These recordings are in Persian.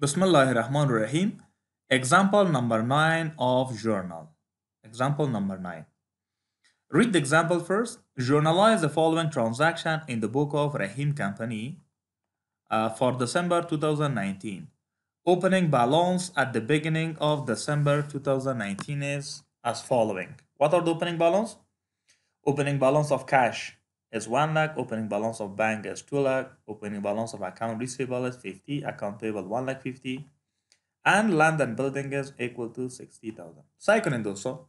Bismillahir Rahmanir Rahim. Example number 9 of journal. Example number 9. Read the example first. Journalize the following transaction in the book of Rahim Company uh, for December 2019. Opening balance at the beginning of December 2019 is as following. What are the opening balance? Opening balance of cash is 1 lakh, opening balance of bank is 2 lakh, opening balance of account receivable is 50, account payable 1 lakh 50, and land and building is equal to 60,000. سعی کنین دوستو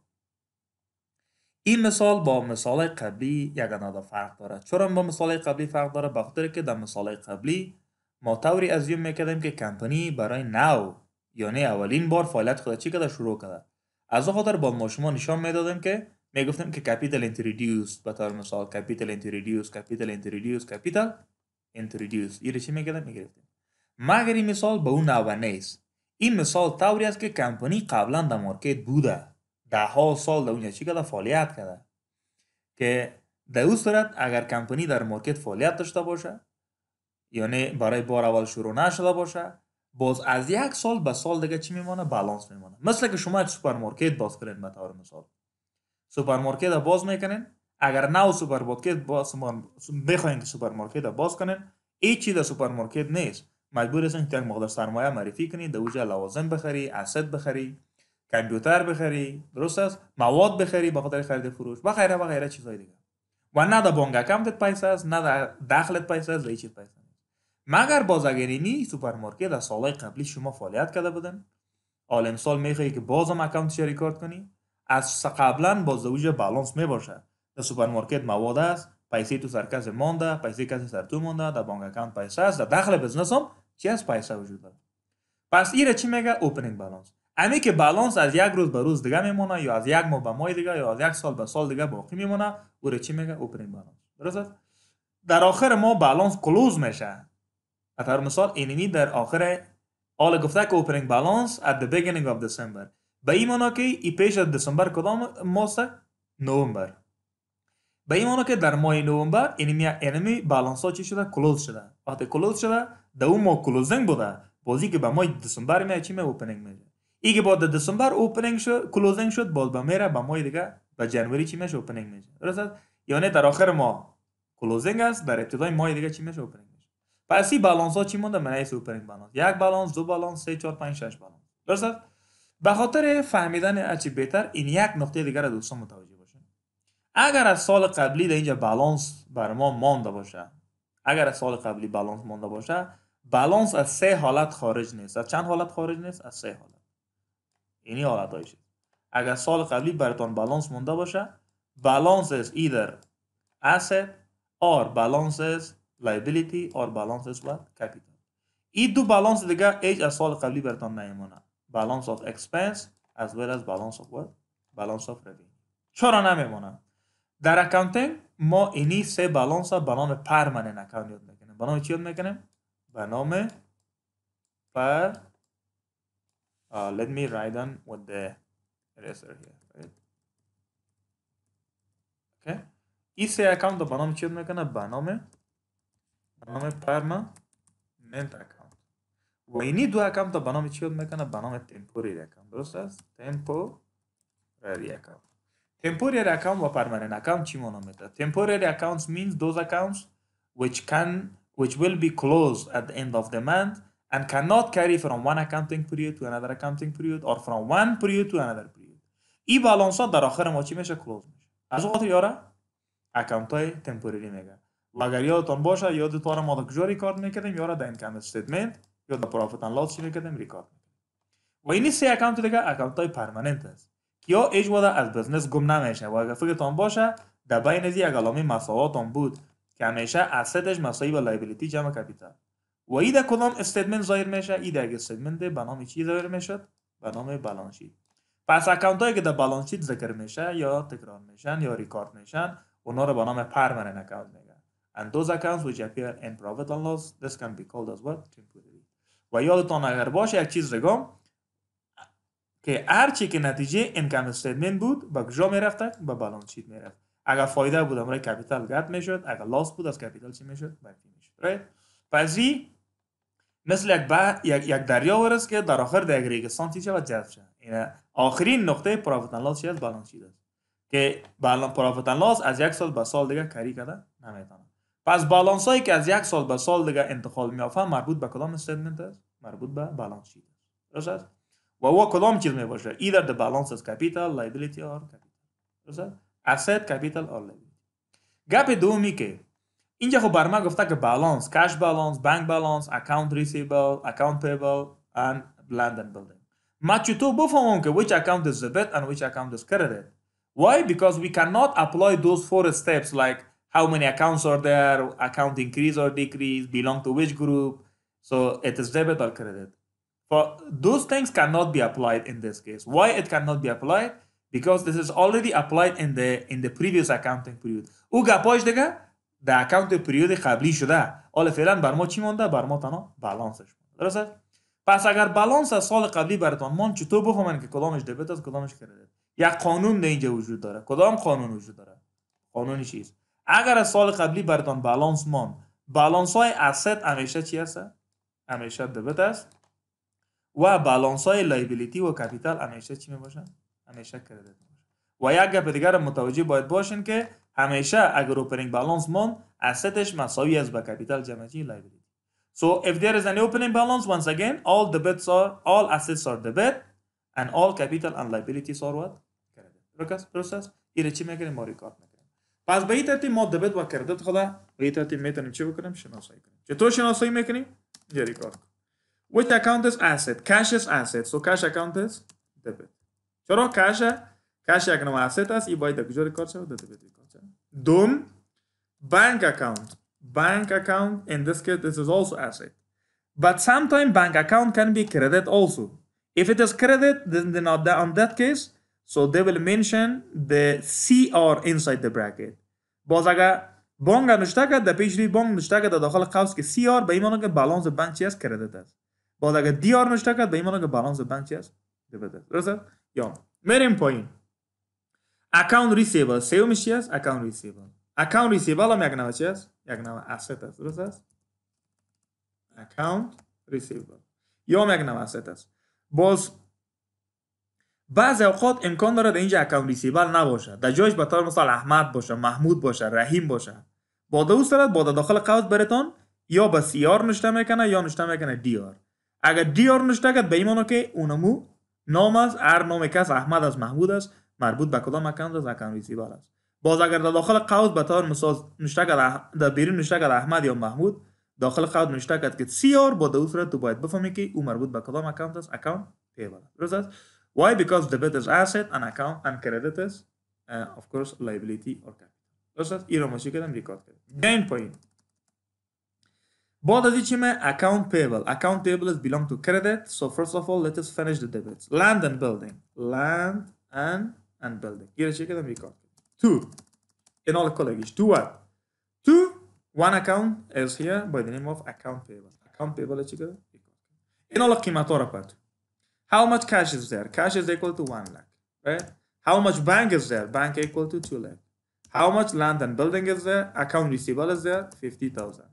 این مثال با مثال قبلی یک اندازه فرق داره چرا با مثال قبلی فرق داره به خاطر که در مثال قبلی ما طوری از یوم میکردیم که کمپانی برای نو یعنی اولین بار فعالیت خود چی کرده شروع کرده از خاطر با ما شما نشان میدادیم که گفتم که کپیتال Introduced به طور مثال کپیتال Introduced کپیتال Introduced کپیتال Introduced این چی می میگرفتیم مگر این مثال به اون نوع نیست این مثال توری است که کمپانی قبلا در مارکت بوده ده ها سال در اونجا چی کده؟ فعالیت کده که در اون صورت اگر کمپانی در مارکت فعالیت داشته باشه یعنی برای بار اول شروع نشده باشه باز از یک سال به سال دیگه چی میمانه بالانس میمونه مثل که شما سوپرمارکت باز کردین به مثال سوپرمارکت را باز میکنین اگر نه سوپرمارکت باز بخواین که سوپرمارکت را باز کنین هیچ چیز در سوپرمارکت نیست مجبور هستین که مقدار سرمایه معرفی کنی در اوجه لوازم بخری اسید بخری کامپیوتر بخری درست است مواد بخری به خاطر خرید فروش و غیره و غیره چیزهای دیگه و نه در بانک اکانتت پیسه است نه در دخلت پیسه است هیچ پیسه نیست مگر باز اگر اینی سوپرمارکت از سالهای قبلی شما فعالیت کرده بودن آلم سال میخوای که بازم اکاونت ریکارد کنی از قبلا با زوج بالانس می باشه در سوپرمارکت مواد است پیسی تو سر کسی مانده پیسی کسی سر تو مانده در بانک اکانت پیسه است در داخل بزنس هم چی از پیسه وجود داره پس ایره چی میگه اوپنینگ بالانس امی که بالانس از یک روز به روز دیگه میمونه یا از یک ماه به ماه دیگه یا از یک سال به سال دیگه باقی میمونه او چی میگه اوپنینگ بالانس درست در آخر ما بالانس کلوز میشه مثلا مثال اینمی در آخر حالا گفته که اوپنینگ بالانس ات دی beginning اف دسامبر به این مانا که ای پیش از دسامبر کدام ماسه نومبر به این مانا که در ماه نومبر انمی اینمی بالانس ها چی شده کلوز شده وقتی کلوز شده در اون ماه کلوزنگ بوده بازی که به ماه دسامبر میاد چی می اوپنینگ میشه ای که بعد دسامبر اوپنینگ شد کلوزنگ شد باز به میره به ماه دیگه به جنوری چی میشه اوپنینگ میشه درست یعنی در آخر ماه کلوزنگ است در ابتدای ماه دیگه چی میشه اوپنینگ میشه پس این بالانس ها چی مونده من اوپنینگ بالانس یک بالانس دو بالانس سه چهار پنج شش بالانس درست به خاطر فهمیدن اچی بهتر این یک نقطه دیگر دوستان متوجه باشن اگر از سال قبلی در اینجا بالانس بر ما مانده باشه اگر از سال قبلی بالانس مانده باشه بالانس از سه حالت خارج نیست از چند حالت خارج نیست از سه حالت اینی حالت هایش اگر سال قبلی براتان بالانس مانده باشه بالانس از ایدر asset or بالانس از لایبیلیتی or بالانس از کپیتال این دو بالانس دیگه ایج از سال قبلی برتون نیمونه balance of expense as well as balance of what balance of revenue چرا نمیمونن در اکانتینگ ما اینی سه بالانس به نام پرمنن اکانت یاد میکنیم به نام چی یاد میکنیم به نام پر uh, let me write down with the eraser here right? okay این سه اکانت به نام چی یاد میکنه به نام به نام پرمننت اکانت و اینی دو رقم تا بنامی چی بود میکنه به تیمپوری تمپوری درست است temporary account temporary account و permanent account چی مانا میده temporary accounts means those accounts which can which will be closed at the end of the month and cannot carry from one accounting period to another accounting period or from one period to another period ای بالانس ها در آخر ما چی میشه کلوز میشه از خاطر یاره اکانت های تمپوریری میگه و اگر یادتان باشه یادتان ما در کجا کار میکردیم یاره در اینکم استیتمنت یا در profit and loss چی ریکارد و این سه اکانت دیگه اکانت های پرمننت است که یا هیچ از بزنس گم نمیشه و اگر فکرتان باشه در بین از یک علامه مساواتان بود که همیشه اسدش مساوی با لایبیلیتی جمع کپیتال و ای در کدام استیتمنت ظاهر میشه ای در استیتمنت به نام چی ظاهر میشد به نام بالانس شیت پس اکانت هایی که در بالانس شیت ذکر میشه یا تکرار میشن یا ریکارد میشن اونا رو به نام پرمننت اکانت میگن and those accounts which appear in profit and loss this can be called as what و یادتان اگر باشه یک چیز رگام که هر چی که نتیجه اینکم استیتمنت بود با کجا میرفت با بالانس شیت میرفت اگر فایده بود امرای کپیتال گرد میشد اگر لاس بود از کپیتال چی میشد منفی میشد پس مثل یک, با... یک, یک دریا که در آخر در ریگستان چی شود جذب شد این آخرین نقطه پرافیت لاس شد بالانس است که بالانس پرافیت لاس از یک سال به سال دیگه کاری کرده نمیتونه پس بالانس هایی که از یک سال به سال دیگه انتقال میافه مربوط به کدام استیتمنت است مربوط به بالانس شیت درست است و او کدام چیز می باشه ایدر د بالانس is کپیتال لایبیلیتی اور کپیتال درست asset capital اور liability گپ دومی که اینجا خب برما گفته که بالانس کش بالانس بانک بالانس اکاونت ریسیبل اکاونت پیبل and land and building ما چطور بفهمم که which account is debit and which account is credit why because we cannot apply those four steps like how many accounts are there, account increase or decrease, belong to which group. So it is debit or credit. For those things cannot be applied in this case. Why it cannot be applied? Because this is already applied in the in the previous accounting period. Uga pojdega, دیگه accounting period پریود قبلی شده حالا فعلا بر ما چی bar بر ما تنها بالانسش درسته پس اگر بالانس از سال قبلی براتان ماند چطور بفهمن که کدامش دبیت است کدامش کردید یک قانون در اینجا وجود داره کدام قانون وجود داره قانونی چیست اگر از سال قبلی برتان بالانس ماند بالانس های asset همیشه چی هست؟ همیشه دبت است و بالانس های لایبیلیتی و کپیتال همیشه چی باشن؟ همیشه باشن. و یک گفت دیگر متوجه باید باشین که همیشه اگر اوپنینگ بالانس ماند assetش مساوی است با کپیتال جمع چی لایبیلیتی So if there is an opening balance, once again, all debits are, all assets are debit, and all capital and liabilities are what? Credit. درست Process. Here, چی میکنیم؟ ما ریکارد پس به این ترتیب ما دبت و کردت خدا به این ترتیب میتونیم چی بکنیم شناسایی کنیم چطور شناسایی میکنیم جری کار which account is asset cash is asset so cash account is debit چرا cash cash یک نوع asset است ای باید در کجا ریکارد شود در debit ریکارد دوم bank account bank account in this case this is also asset but sometimes bank account can be credit also if it is credit then, then on that case so they will mention the cr inside the bracket باز اگر بانگ نشته کرد در پیش روی بانگ نشته کرد در داخل قوس که سی آر به ایمان که بالانس بند چی است کردیت است باز اگر دی آر نشته کرد به ایمان که بالانس بند چی است دیبت رسد یا میریم پایین اکاونت ریسیبل سیو میشی است اکاونت ریسیبل اکاونت ریسیبل هم یک نوه چی است یک نوه اسست است درست است اکاونت ریسیبل یا هم یک نوه اسست است باز بعض اوقات امکان داره در اینجا اکاونت ریسیبل نباشه در جایش به طور مثال احمد باشه محمود باشه رحیم باشه با دو سرت با داخل قوس برتون یا به سی آر نشته میکنه یا نشته میکنه دی آر اگر دی آر نشته کرد به ایمانو که اونمو نام است هر نام کس احمد از محمود است مربوط به کدام اکاونت از اکانت ریسیبل است باز اگر در داخل قوس به طور مثال نشته کرد در بیرون نشته کرد احمد یا محمود داخل قوس نشته کرد که سی آر با دو تو باید بفهمی که او مربوط به کدام اکاونت است اکاونت پیبل است Why? Because the bet is asset and account and creditors, uh, of course, liability or capital. Dostat i rëmëshi këtë mbi këtë. Gain point. Bota diqime, account payable. Account payable is belong to credit. So first of all, let us finish the debits. Land and building. Land and and building. Gire që and record këtë. Two. In all colleagues. Two what? Two. One account is here by the name of account payable. Account payable që këtë mbi këtë. In all qimatora part. How much cash is there? Cash is equal to 1 lakh, right? How much bank is there? Bank equal to 2 lakh. How much land and building is there? Account receivable is there? 50,000.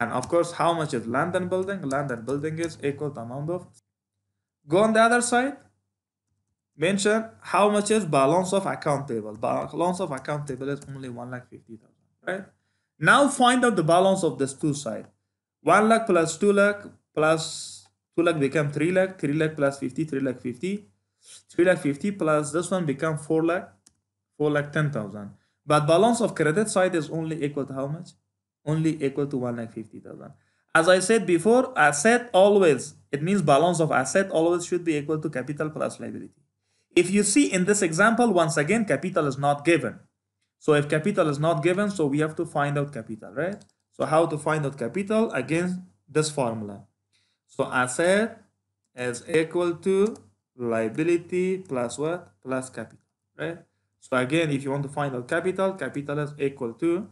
And of course, how much is land and building? Land and building is equal to amount of. Go on the other side. Mention how much is balance of account payable. Balance of account payable is only 1 lakh 50,000, right? Now find out the balance of this two side. 1 lakh plus 2 lakh plus 2 lakh become 3 lakh 3 lakh plus 50 3 lakh 50 3 lakh 50 plus this one become 4 lakh 4 lakh 10,000 but balance of credit side is only equal to how much only equal to 1 lakh 50,000 as I said before asset always it means balance of asset always should be equal to capital plus liability if you see in this example once again capital is not given so if capital is not given so we have to find out capital right so how to find out capital against this formula so asset is equal to liability plus what? Plus capital, right? So again, if you want to find out capital, capital is equal to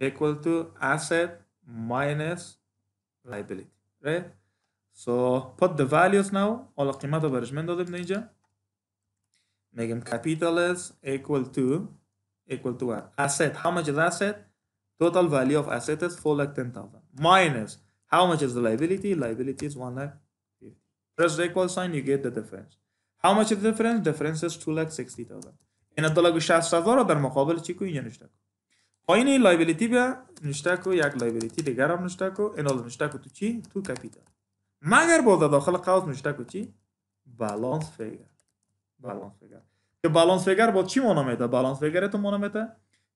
equal to asset minus liability, right? So put the values now. All قيمته برجمين دول Make them capital is equal to equal to what? Asset. How much is asset? Total value of asset is 4 like 10,000 minus How much is the liability? Liability is 1 lakh. Press the equal sign, you get the difference. How much is the difference? Difference is 2 lakh 60000. این 60000 رو در مقابل چی کو اینجا نشته کو. پایین لایبیلیتی بیا نشته کو یک لایبیلیتی دیگر هم نشته کو. این نشته کو تو چی؟ تو کپیتال. مگر باز داخل قوس نشته کو چی؟ بالانس فیگر. بالانس فیگر. که بالانس فیگر با چی معنا میده؟ بالانس فیگر تو معنا میده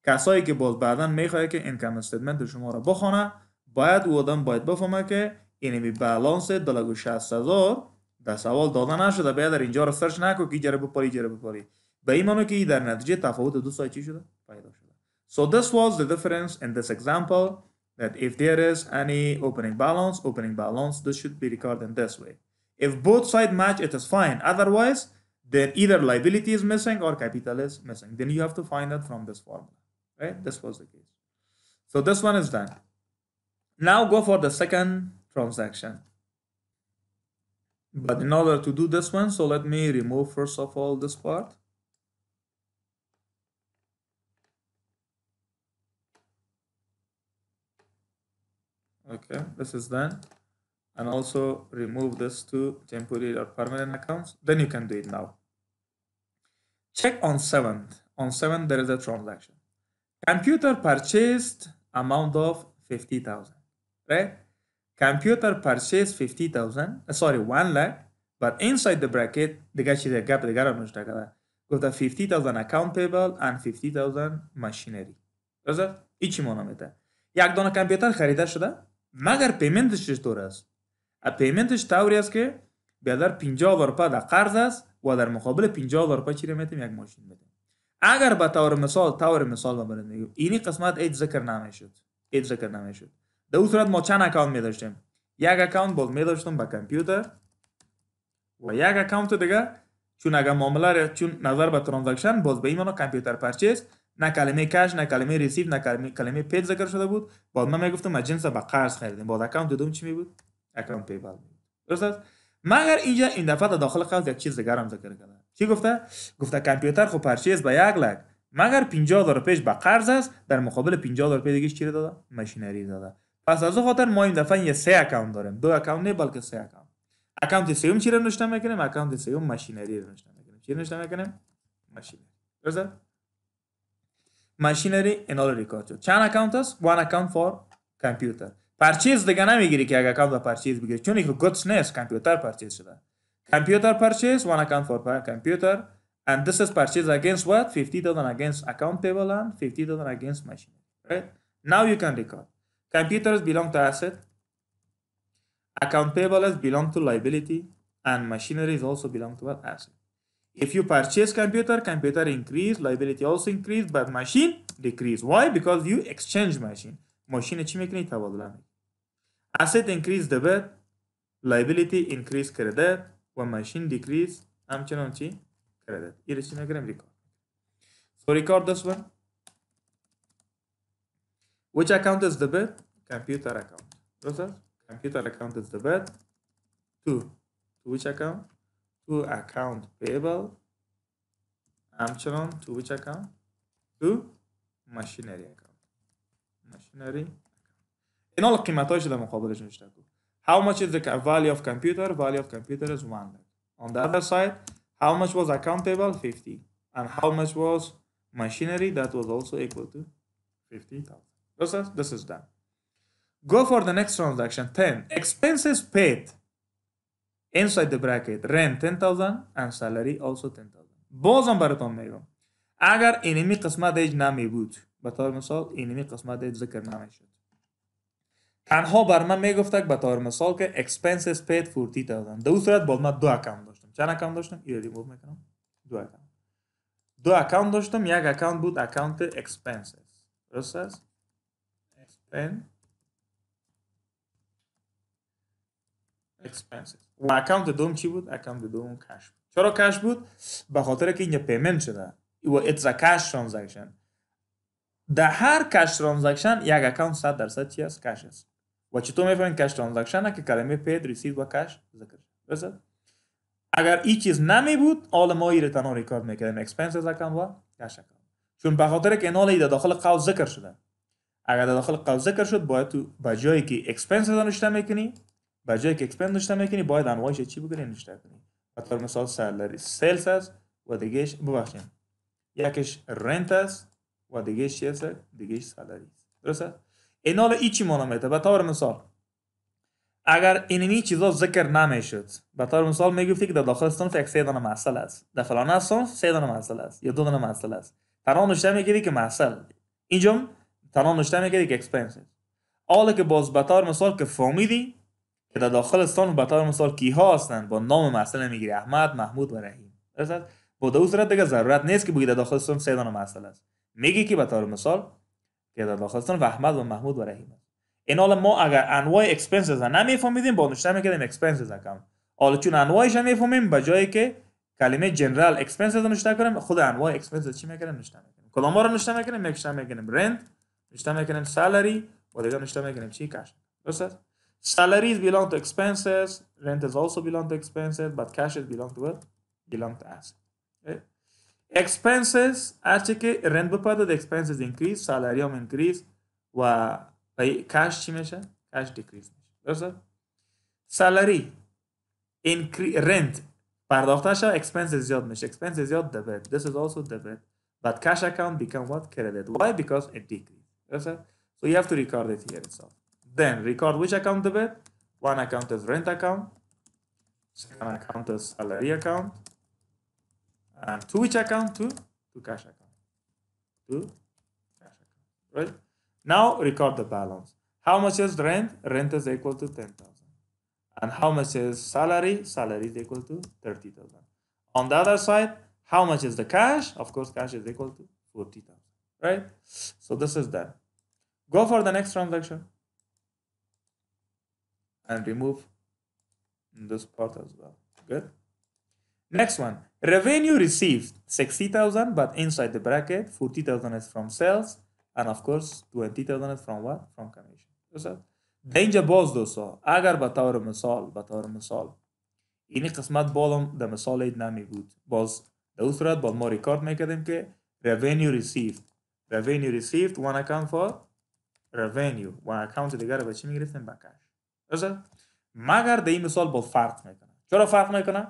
کسایی که باز بعدن میخواد که اینکم شما را بخونه باید او آدم باید بفهمه که این می بالانس دلگو 60000 در سوال داده نشده باید در اینجا رو سرچ نکو که جره بپاری جره بپاری به این معنی که در نتیجه تفاوت دو سایت چی شده پیدا شده so this was the difference in this example that if there is any opening balance opening balance this should be recorded in this way If both sides match, it is fine. Otherwise, then either liability is missing or capital is missing. Then you have to find that from this formula. Right? This was the case. So this one is done. Now go for the second transaction. But in order to do this one, so let me remove first of all this part. Okay, this is done. And also remove this to temporary or permanent accounts. Then you can do it now. Check on 7th. On 7th, there is a transaction. Computer purchased amount of 50,000. right? Computer purchased 50,000, uh, sorry, 1 lakh, but inside the bracket, the guy the gap, the garage نشده گفته 50,000 account payable and 50,000 machinery. درسته؟ ایچی مونامته. یک دانه کامپیوتر خریده شده مگر پیمنتش چطور است؟ پیمنتش طوری است که بیادر 50 روپه در قرض است و در مقابل 50 روپه چی میتیم یک ماشین میتیم اگر به طور مثال طور مثال ببریم اینی قسمت ایت ذکر نمیشد ایت ذکر نمیشد در اون صورت ما چند اکانت می داشتیم یک اکانت باز می داشتم با کامپیوتر و یک اکانت دیگه چون اگر معامله چون نظر به ترانزکشن باز به ایمانو کامپیوتر پرچیز نه کلمه کش نه کلمه ریسیو نه کلمه کلمه پید ذکر شده بود باز من میگفتم از جنس به قرض خریدیم باز اکانت دوم چی می بود اکانت پیپال درست است مگر اینجا این دفعه داخل قرض یک چیز دیگه هم ذکر کرده چی گفته گفته کامپیوتر خو خب پرچیز به یک لک مگر 50 دلار پیش به قرض است در مقابل 50 دلار پیش چی داده ماشینری داده پس از خاطر ما این دفعه یه سه اکانت داریم دو اکانت نه بلکه سه اکانت اکانت سوم چی رو نوشته میکنیم اکانت سوم ماشینری رو نوشته میکنیم چی نوشته میکنیم ماشینری درسته ماشینری این اول ریکارد شد چند اکانت است وان اکانت فور کامپیوتر پرچیز دیگه نمیگیری که اگه اکانت پرچیز بگیری چون یک گوتس نیست کامپیوتر پرچیز شده کامپیوتر پرچیز وان اکانت فور کامپیوتر and this is purchased against what 50000 against account payable and 50000 against machinery right now you can record Computers belong to asset, account payables belong to liability, and machineries also belong to asset. If you purchase computer, computer increase, liability also increase, but machine decrease. Why? Because you exchange machine. Machine چی میکنی؟ تبادله میکنی. Asset increase debit, liability increase credit و machine decrease همچنان چی؟ credit. این چی میکنیم؟ record. So record this one. Which account is the bet? Computer account. Brother, computer account is the bet. To, To which account? To account payable. Amcharon. To which account? To machinery account. Machinery account. اینا قیمتاش How much is the value of computer? Value of computer is 1 lakh. On the other side, how much was account payable? 50. And how much was machinery? That was also equal to 50,000. This is, this is done. Go for the next transaction. 10. Expenses paid. Inside the bracket, rent 10,000 and salary also 10,000. بازم براتون میگم. اگر اینمی قسمت هیچ نمی بود به طور مثال اینمی قسمت هیچ ذکر نمی شد. تنها بر من میگفتک به طور مثال که expenses paid 40,000 در اون صورت باز من دو اکانت داشتم. چند اکانت داشتم؟ ایره ریموو میکنم. دو اکانت. دو اکانت داشتم یک اکانت بود اکانت expenses. درست است؟ then expenses و اکانت دوم چی بود اکانت دوم کش بود چرا کش بود به خاطر که اینجا پیمنت شده و ایتزا ا کش ترانزکشن در هر کش ترانزکشن یک اکانت 100 درصد چی است کش است و چطور میفهمین کش ترانزکشن که کلمه پید ریسید و کش ذکر درست اگر این چیز نمی بود آل ما ایره تنها ریکارد میکردیم اکسپنسز اکانت و کش اکانت چون به خاطر که اینا در داخل ذکر شده اگر در داخل قوس ذکر شد باید تو به جایی که اکسپنس را نوشته میکنی به جایی که اکسپنس نوشته میکنی باید انواعش چی بگیری نوشته کنی مثلا مثال سالری سیلز است و دیگهش ببخشید یکش رنت است و دیگه چی است دیگهش سالری است درست است اینا له چی معنا میده به طور مثال اگر اینمی چیزا ذکر نمیشد به طور مثال میگفتی که در داخل سنت یک سه دانه است در فلان صنف سه دانه است یا دو دانه محصل است تنها میگیری که محصل اینجا تنها نوشته میگه که اکسپنسز اول که باز بتار مثال که فامیلی که در داخل استان بتار مثال ها هستند با نام مسئله میگیری احمد محمود و رحیم درست با دو صورت دیگه ضرورت نیست که بگید در داخل استان سه دانه مسئله است میگی که بتار مثال که در داخل استان احمد و محمود و رحیم است این حالا ما اگر انواع اکسپنسز نمیفهمیدیم با نوشته میکردیم اکسپنسز اکاونت حالا چون انواعش نمیفهمیم به جایی که کلمه جنرال اکسپنسز رو نوشته کنیم خود انواع اکسپنسز چی میکنیم نوشته میکنیم کلاما رو نشته میکنیم میکشن رنت نجتمع كلمة salary وده نجتمع كلمة cash. عشان understand salaries belong to expenses is also belong to expenses but cashes belong to what belong to asset okay expenses هرچی rent rent بپاده the expenses increase salary هم increase و cash چی cash decrease میشه درسته salary increase rent پرداختش expenses زیاد میشه expenses زیاد debit this is also debit but cash account become what credit why because it decreases. So you have to record it here itself. Then record which account the bet. One account as rent account. Second account as salary account. And to which account? To, to cash account. To cash account, right? Now record the balance. How much is rent? Rent is equal to 10,000. And how much is salary? Salary is equal to 30,000. On the other side, how much is the cash? Of course, cash is equal to 40,000 right so this is that go for the next transaction and remove this part as well good next one revenue received 60000 but inside the bracket 40000 is from sales and of course 20000 is from what from commission Danger, boss, boz so. agar batovri misol, batovri misol, ini qismat bolam, da misol nami bud. Boss, da usrat, surat bol, more record ke revenue received revenue received one account for revenue one account دیگر رو به چی میگرفتیم به کش درسته مگر در این مثال با فرق میکنه چرا فرق میکنه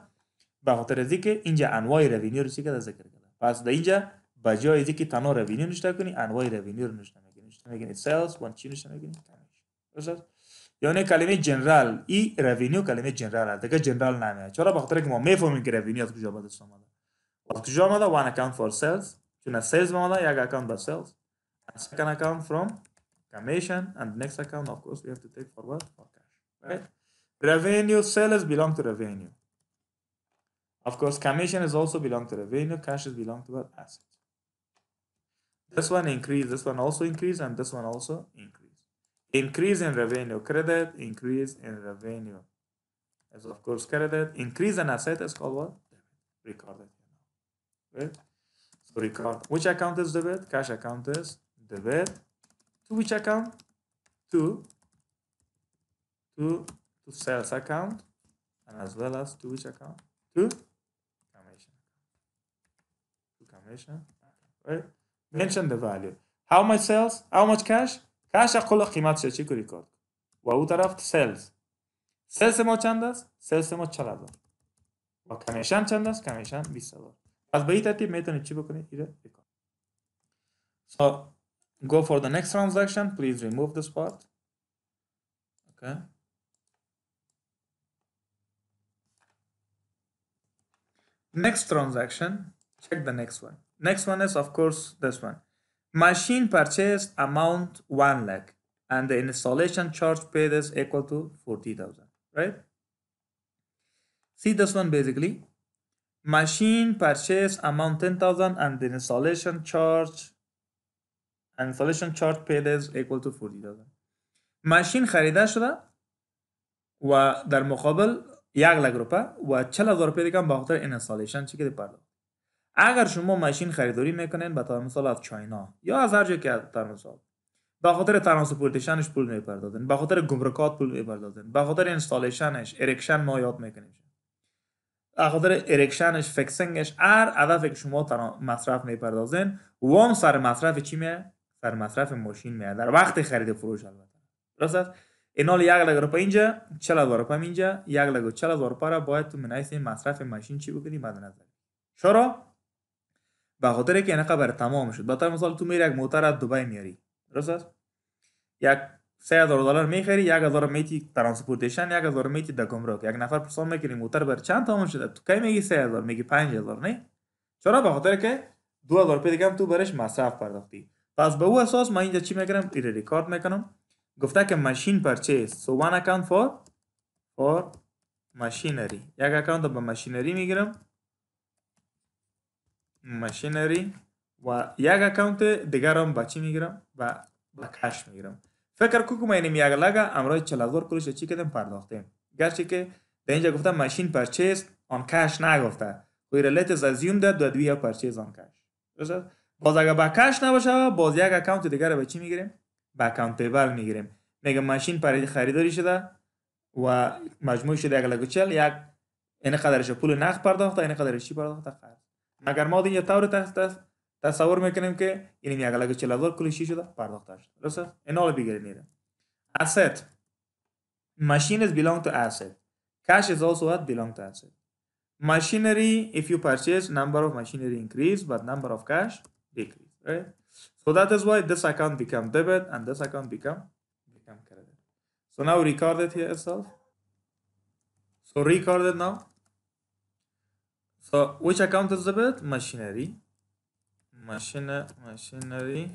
به خاطر از که اینجا انواع revenue رو چیکار ذکر کرده پس در اینجا به جای از که تنها رونیو نشته کنی انواع revenue رو نشته میگی نشته میگی sales وان چی نشته میگی درسته یعنی کلمه جنرال ای revenue کلمه جنرال است دیگه جنرال نامه چرا به خاطر که ما میفهمیم که رونیو از کجا به دست اومده از کجا اومده وان اکاونت فور سلز going a sales model, Yaga account that sells. a second account from commission. And next account, of course, we have to take for what? For cash, right? Revenue, sales belong to revenue. Of course, commission is also belong to revenue. Cash is belong to what? Assets. This one increase, this one also increase, and this one also increase. Increase in revenue credit, increase in revenue is of course credit Increase in asset is called what? Recorded. Right? record which account is debit, cash account is debit, to which account? To, to, to sales account, and as well as to which account? To commission. To commission, right? Mention the value. How much sales? How much cash? cash account قیمت شد کوری کرد و او طرف سلز سلز ما چند است؟ سلز ما 40 هزار و کمیشن چند است؟ کمیشن 20 Pass by e30 method So go for the next transaction. Please remove this part. Okay. Next transaction. Check the next one. Next one is of course this one. Machine purchase amount one lakh and the installation charge paid is equal to 40,000, right? See this one basically. machine purchase amount 10,000 and the installation charge installation charge paid is equal to 40,000 ماشین خریده شده و در مقابل یک لک روپه و 40000 روپه دیگه به خاطر اینستالیشن چی که پرداخت اگر شما ماشین خریداری میکنین به طور مثال از چاینا یا از هر جا که در مثال به خاطر ترانسپورتیشنش پول میپردازین به خاطر گمرکات پول میپردازین به خاطر اینستالیشنش ارکشن ما یاد میکنیم خاطر ارکشنش فکسنگش هر هدفی که شما مصرف میپردازین وام سر مصرف چی میه سر مصرف ماشین میاد در وقت خرید فروش البته درست است اینال یک لگ روپا اینجا چل روپا اینجا یک لگ چل هزار روپا را باید تو منعیسی مصرف ماشین چی بکنی مد نظر چرا به خاطر که اینقدر بر تمام شد به مثال تو میری یک موتر از دبی میاری درست است یک سه هزار دلار میخری یک هزار میتی ترانسپورتیشن یک هزار میتی در گمرک یک نفر پرسان میکنه موتر بر چند تمام شده تو کی میگی سه هزار، میگی پنج هزار، نه چرا به خاطر که دو هزار دیگه هم تو برش مصرف پرداختی پس به او اساس ما اینجا چی میکنم ایر ریکارد میکنم گفته که ماشین پرچیز سو وان اکانت فور فور ماشینری یک اکانت به ماشینری میگیرم ماشینری و یک اکانت دیگرم هم به چی میگیرم و با کش میگیرم فکر کنم یک لگه امرای 4000 کلش چی کردیم پرداخته گرچه که در اینجا گفتم ماشین پرچیز آن کش نگفته ویرلیت از ازیوم داد دو دوی پرچیز آن کش باز اگر با کش نباشه باز یک اکانت دیگر به چی میگیریم با اکانت بل میگیریم میگه ماشین پر خریداری شده و مجموع شده اگر لگو چل یک این قدرش پول نخ پرداخته این قدرش چی پرداخته مگر ما دیگه طور Tasavvur mexanimki inim chilavor all. shuda bardoqdash. Rosa enola begirinida. Asset. Machines belong to asset. Cash is also what belong to asset. Machinery, if you purchase, number of machinery increase, but number of cash decrease, right? So that is why this account become debit and this account become become credit. So now record it here itself. So record it now. So which account is debit? Machinery. Machine, machinery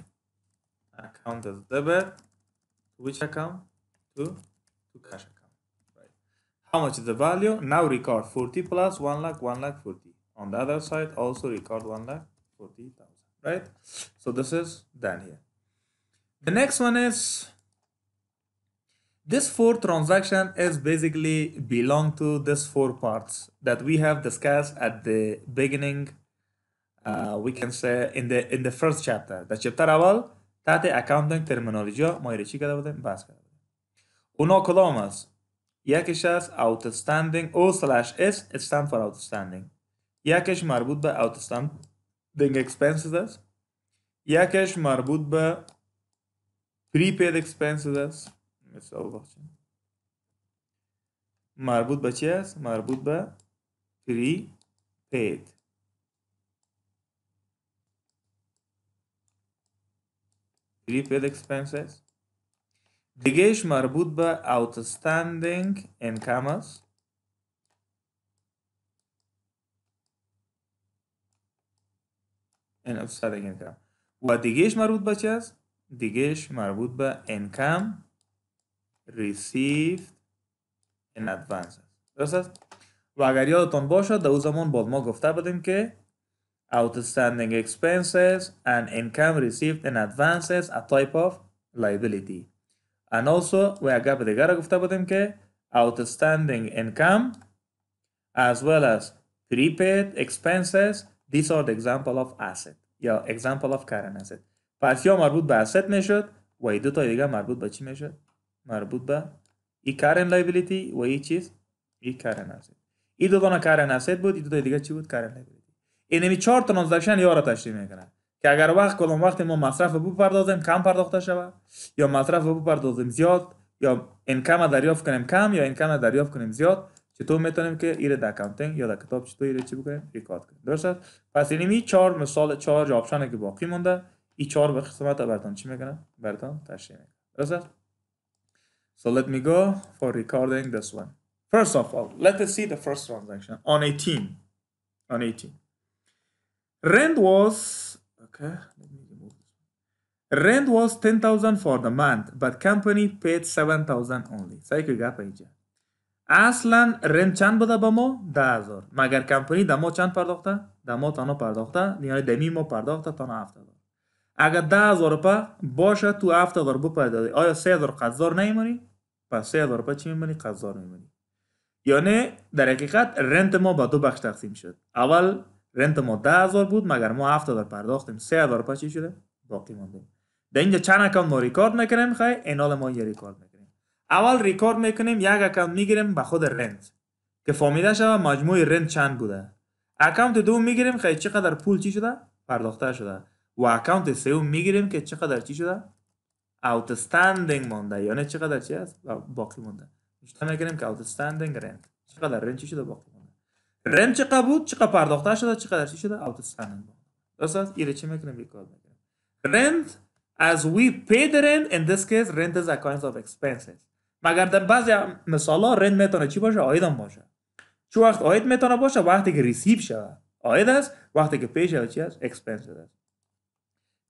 account as debit to which account to to cash account right how much is the value now record 40 plus 1 lakh 1 lakh 40 on the other side also record 1 lakh 40000 right so this is done here the next one is this four transaction is basically belong to this four parts that we have discussed at the beginning uh, we can say in the in the first chapter the chapter avval ta'ti accounting terminology moyrichi کرده بودیم بحث کرده بودیم اونا کدام است outstanding or slash S it stands for outstanding Yakesh marbutba outstanding, the expenses است Yakesh marbutba prepaid expenses است مثال بخشیم marbutba به چی است مربوط prepaid repaid expenses دیگهش مربوط به outstanding income است این outstanding income و دیگهش مربوط به چه است؟ دیگهش مربوط به income received in advance است درست است؟ و اگر یادتان باشد در او زمان باید ما گفته بدیم که outstanding expenses, and income received in advances, a type of liability. And also, we have the to گفتم بودیم ke outstanding income as well as prepaid expenses these are the example of asset یا example of current asset پس یا مربوط به asset میشد و ای دو تا دیگه مربوط به چی میشد مربوط به ای current liability و ای چیز ای current asset ای دو تا current asset بود ای دو تا دیگه چی بود current liability اینمی چهار تا نانزدکشن یا را تشریح میکنه که اگر وقت کدام وقت ما مصرف بو پردازیم کم پرداخته شود یا مصرف بو پردازیم زیاد یا کم دریافت کنیم کم یا کم دریافت کنیم زیاد چطور میتونیم که ایره در اکاونتینگ یا در کتاب چطور ایره چی بکنیم ریکارد کنیم درست پس اینمی چهار مثال چهار آپشنه که باقی مونده این چهار به قسمت براتون چی میکنه براتون تشریح میکنه درست So let me go for recording this one. First of all, let us see the first transaction on 18. On 18. Rent was okay. Let me remove this. Rent was ten thousand for the month, but company paid seven thousand only. سعی که گپ اینجا. اصلا رنت چند بوده با ما؟ ده هزار. مگر کمپانی ما چند پرداخته؟ ما تانا پرداخته. یعنی دمی ما پرداخته تانا هفته دار. اگر ده هزار روپه باشه تو هفته دار بپردازی. آیا سه هزار قدزار نیمونی؟ پس سه هزار روپه چی میمونی؟ قدزار میمونی یعنی در حقیقت رنت ما با دو بخش تقسیم شد. اول رنت ما هزار بود مگر ما هزار پرداختیم 3000 چی شده باقی مانده در اینجا چند اکانت ما ریکارد میکنیم میخوای اینال ما یه ریکارد میکنیم اول ریکارد میکنیم یک اکانت میگیریم به خود رنت که فامیده شده مجموع رنت چند بوده اکانت دو میگیریم خیلی چقدر پول چی شده پرداخته شده و اکانت سوم میگیریم که چقدر چی شده outstanding مانده یعنی چقدر چی است باقی مانده. که outstanding رنت چقدر رنت چی شده باقی رم چقدر بود چقدر پرداخته شده چقدر چی شده outstanding درست است ایره چه میکنیم ریکارد میکنیم رنت as we pay the rent in this case rent is a kinds of expenses مگر در بعضی مثالا رنت میتونه چی باشه آید هم باشه چه وقت آید میتونه باشه وقتی که ریسیو شده آید است وقتی که پیش شده چی است اکسپنس است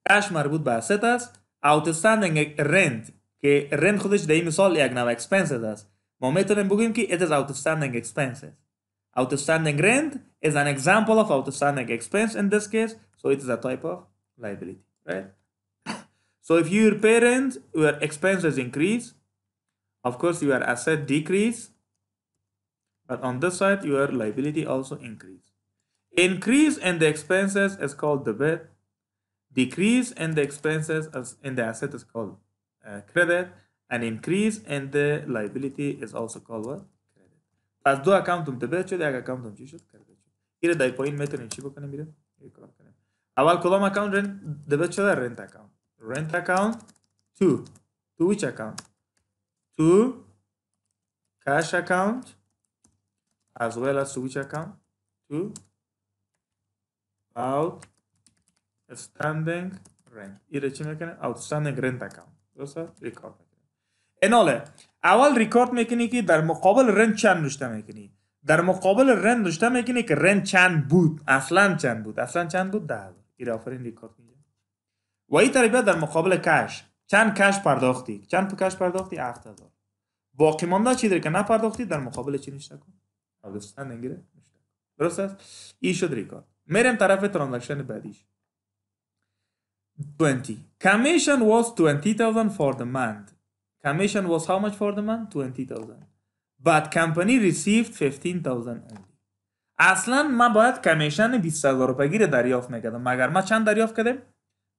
کش مربوط به asset است outstanding rent که رنت خودش در این مثال یک نوع expenses است ما میتونیم بگیم که it is outstanding expenses Outstanding rent is an example of outstanding expense in this case, so it is a type of liability, right? So if your parents, your expenses increase, of course your asset decrease, but on this side your liability also increase. Increase in the expenses is called debit. Decrease in the expenses as in the asset is called uh, credit. And increase in the liability is also called what? Las două accountum te bece, de aga accountum ci șut care bece. Ire dai poin meter în șibă când mire. E clar că ne. Aval colom account rent de bece de rent account. Rent account to. To which account? To cash account as well as to which account? To out standing rent. Ire ce mecane? Outstanding rent account. Dosa, recall. اناله اول ریکارد میکنی که در مقابل رند چند نوشته میکنی در مقابل رند نوشته میکنی که رند چند بود اصلا چند بود اصلا چند بود ده ایر آفرین ریکارد میگه و این طریقه در مقابل کش چند کش پرداختی چند کش پرداختی 7000 باقی مانده چی داره که نپرداختی در مقابل چی نوشته کن دوستان نگیره درست است این شد ریکارد میرم طرف ترانزکشن بعدیش 20 کمیشن was 20000 for the month Commission was how much for the man? 20,000 But company received 15,000 only اصلا من باید کمیشن 20000 روپگی رو دریافت میکردم مگر ما چند دریافت کردیم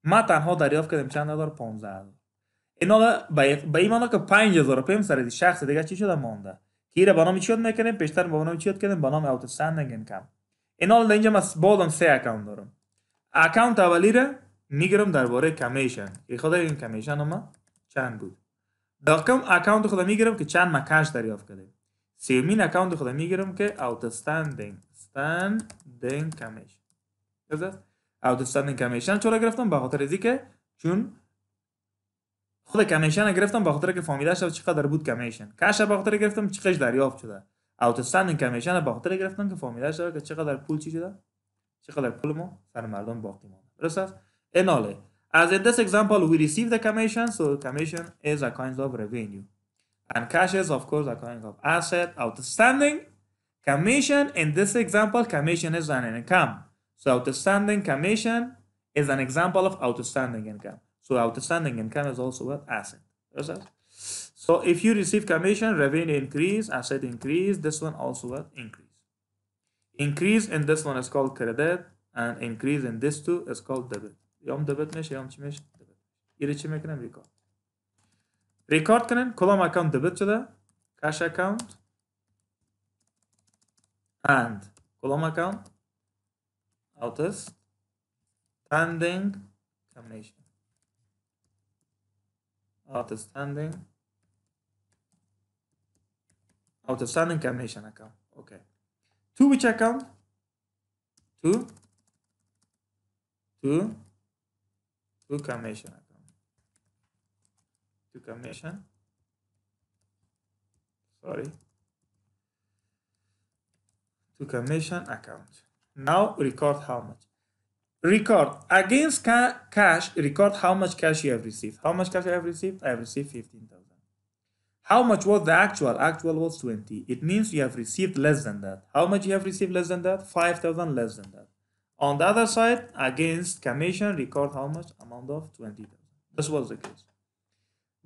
ما تنها دریافت کردیم چند هزار 15000 اینا به این معنی که 5000 روپیم سر شخص دیگه چی شده مانده که به نام چی میکنیم پیشتر به نام چی کردیم به نام اوت استندینگ اینکم اینا اینجا ما بازم سه اکاونت دارم اکاونت اولی رو میگیرم درباره کمیشن که این کمیشن ما چند بود داکم اکانت خودم میگیرم که چند مکش دریافت کرده سیومین اکانت خودم میگیرم که outstanding standing commission outstanding commission چرا گرفتم به خاطر ازی که چون خود کمیشن گرفتم به خاطر که فامیلش چقدر بود کمیشن کش به خاطر گرفتم چقدر دریافت شده outstanding کمیشن به خاطر گرفتم که فامیلش که چقدر پول چی شده چقدر پول ما سر مردم باقی مانده درست است As in this example, we receive the commission, so commission is a kind of revenue. And cash is, of course, a kind of asset outstanding. Commission, in this example, commission is an income. So outstanding commission is an example of outstanding income. So outstanding income is also an asset. So if you receive commission, revenue increase, asset increase, this one also will increase. Increase in this one is called credit and increase in this two is called debit. Jam debet nesh, jam çimesh debet. Iri çime kenen record. Record kenen column account debit chida, cash account and column account out is standing combination. Outstanding outstanding commission account. Okay. To which account? To to to commission account to commission sorry to commission account now record how much record against ca cash record how much cash you have received how much cash i have received i have received 15000 how much was the actual actual was 20 it means you have received less than that how much you have received less than that 5000 less than that on the other side, against commission, record how much? Amount of 20,000. This was the case.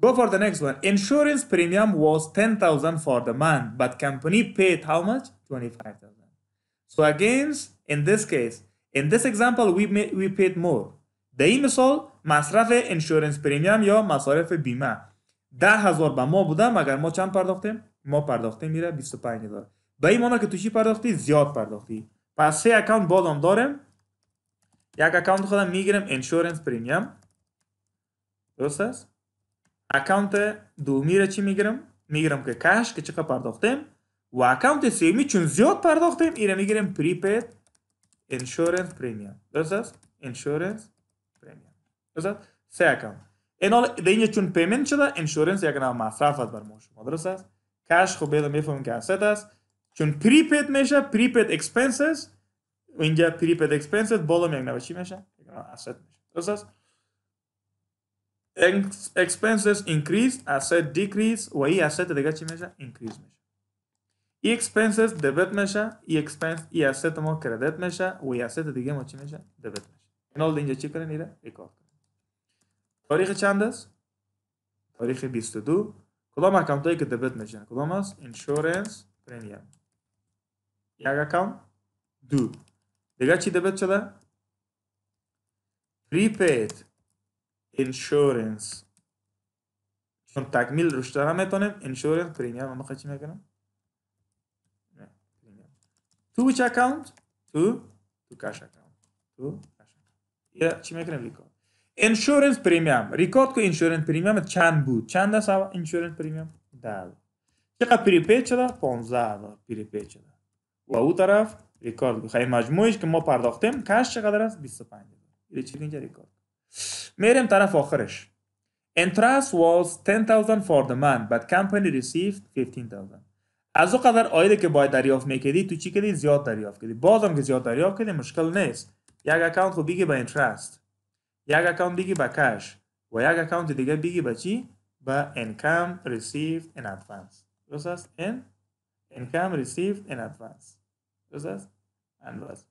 Go for the next one. Insurance premium was 10,000 for the month, but company paid how much? 25,000. So against, in this case, in this example, we, may, we paid more. The مثال مصرف اینشورنس پریمیوم یا مصارف بیمه ده هزار به ما بوده مگر ما چند پرداختیم ما پرداختیم میره 25000 به این معنی که تو چی پرداختی زیاد پرداختی پس سه اکانت بالام دارم یک اکانت خودم میگیرم انشورنس پریمیم درست است اکانت دومی را چی میگیرم میگیرم که کش که چقدر پرداختیم و اکانت سومی چون زیاد پرداختیم ایره میگیرم پریپید انشورنس پریمیم درست است انشورنس پریمیم درست است سه اکانت این حال اینجا چون پیمنت شده انشورنس یک نام مصرف است بر ما شما درست است کش خب بیدم میفهمیم که است چون پریپید میشه پریپید اکسپنسز اینجا پریپید اکسپنسز بالا میگن و چی میشه asset میشه درست است expenses increased asset decrease و این asset دیگه چی میشه increase میشه ای expenses debit میشه ای expense ای asset ما credit میشه و ای asset دیگه ما چی میشه debit میشه این اول اینجا چی کردن ایره ریکارد تاریخ چند است تاریخ 22 کدام اکانت هایی که دبت میشن کدام است insurance premium یک کام دو دیگه چی ده شده؟ prepaid انشورنس چون تکمیل روش داره میتونیم انشورنس پریمیم اما چی میکنم تو اکاونت؟ تو تو کاش اکاونت تو کاش یه چی میکنیم ریکارد انشورنس پریمیم ریکارد کو انشورنس پریمیم چند بود چند است انشورنس پریمیم دل چقدر پریپید شده 15000 پریپید شده و او طرف ریکارد خیلی مجموعش که ما پرداختیم کش چقدر است 25 هزار یعنی چی اینجا ریکارد میریم طرف آخرش interest was 10000 for the man but company received 15000 از او قدر آیده که باید دریافت میکردی تو چی کردی زیاد دریافت کردی بازم که زیاد دریافت کردی مشکل نیست یک اکانت رو بگی با اینترست یک اکانت بگی به کش و یک اکانت دیگه بگی به چی به income received in advance درست است in income received in advance درست است انواز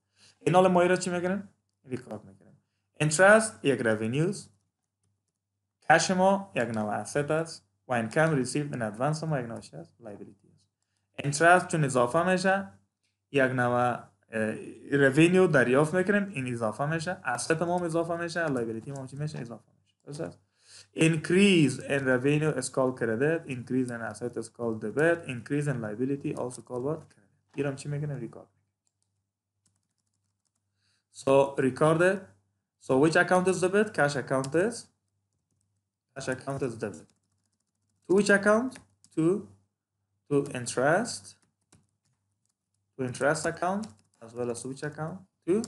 حال مایی را چی میگیرن ریکارد میگیرن انترست یک ریوینیوز کش ما یک نوع اسید است و اینکم ریسیفت این ادوانس ما یک نوع چی است لایبیلیتی است اینترست چون اضافه میشه یک نوع ریوینیو دریافت میکنیم این اضافه میشه اسید ما اضافه میشه لایبیلیتی ما چی میشه اضافه میشه درست است increase in revenue is called credit increase in asset is called debit increase in liability also called what İrem Chimegana record. So recorded. So which account is debit? Cash account is. Cash account is debit. To which account? To to interest. To interest account as well as which account? To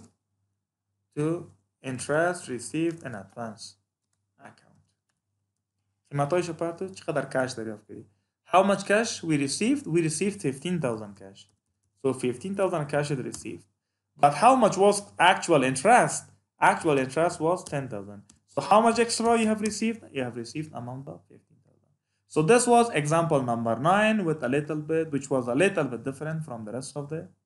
to interest received in advance account. قیمتای پرتو چقدر کش دریافت کردی؟ How much cash we received? We received 15,000 cash. So 15,000 cash is received. But how much was actual interest? Actual interest was 10,000. So how much extra you have received? You have received amount of 15,000. So this was example number 9 with a little bit, which was a little bit different from the rest of the